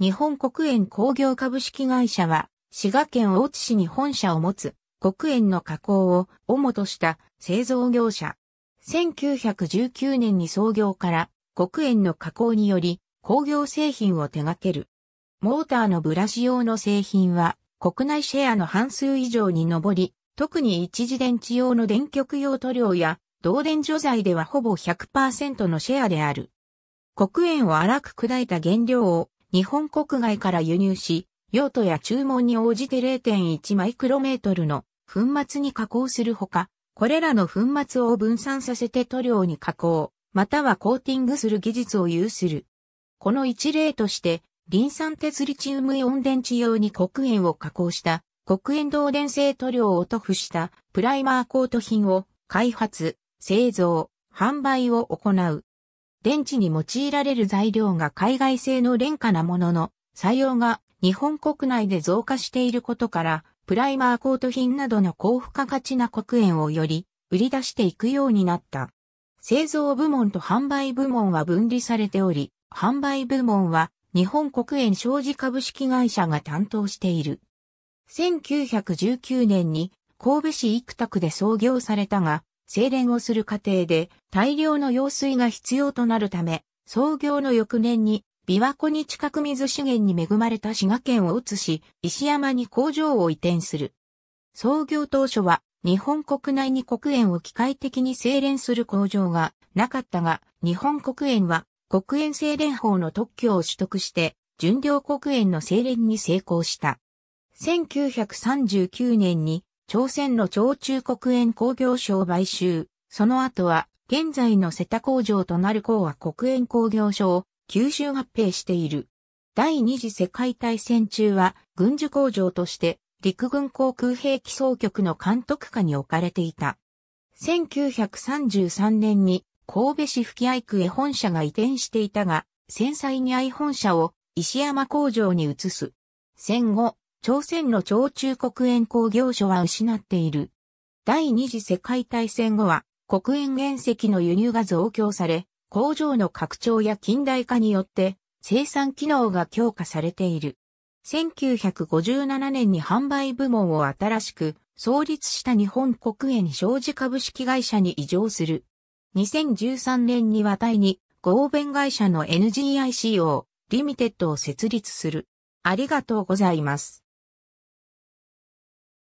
日本国園工業株式会社は、滋賀県大津市に本社を持つ、国園の加工を主とした製造業者。1919年に創業から、国園の加工により、工業製品を手掛ける。モーターのブラシ用の製品は、国内シェアの半数以上に上り、特に一次電池用の電極用塗料や、導電除剤ではほぼ100%のシェアである。国園を粗く砕いた原料を日本国外から輸入し、用途や注文に応じて0.1マイクロメートルの粉末に加工するほか、これらの粉末を分散させて塗料に加工、またはコーティングする技術を有する。この一例として、リン酸鉄リチウムイオン電池用に黒鉛を加工した黒鉛導電性塗料を塗布したプライマーコート品を開発、製造、販売を行う。電池に用いられる材料が海外製の廉価なものの採用が日本国内で増加していることから、プライマーコート品などの高付加価値な黒鉛をより売り出していくようになった。製造部門と販売部門は分離されており、販売部門は日本国園商事株式会社が担当している。1919年に神戸市生田区で創業されたが、精錬をする過程で大量の用水が必要となるため、創業の翌年に琵琶湖に近く水資源に恵まれた滋賀県を移し、石山に工場を移転する。創業当初は日本国内に黒煙を機械的に精錬する工場がなかったが、日本黒煙は黒煙精錬法の特許を取得して、純量黒煙の精錬に成功した。1939年に朝鮮の朝中国園工業省買収、その後は、現在の瀬田工場となる港は国園工業省を吸収合併している。第二次世界大戦中は、軍需工場として、陸軍航空兵器総局の監督下に置かれていた。1933年に、神戸市吹合区へ本社が移転していたが、戦災に合本社を石山工場に移す。戦後、朝鮮の朝中国園工業所は失っている。第二次世界大戦後は、国園原石の輸入が増強され、工場の拡張や近代化によって生産機能が強化されている。1957年に販売部門を新しく創立した日本国園商事株式会社に移譲する。2013年には第に合弁会社の NGICO リミテッドを設立する。ありがとうございます。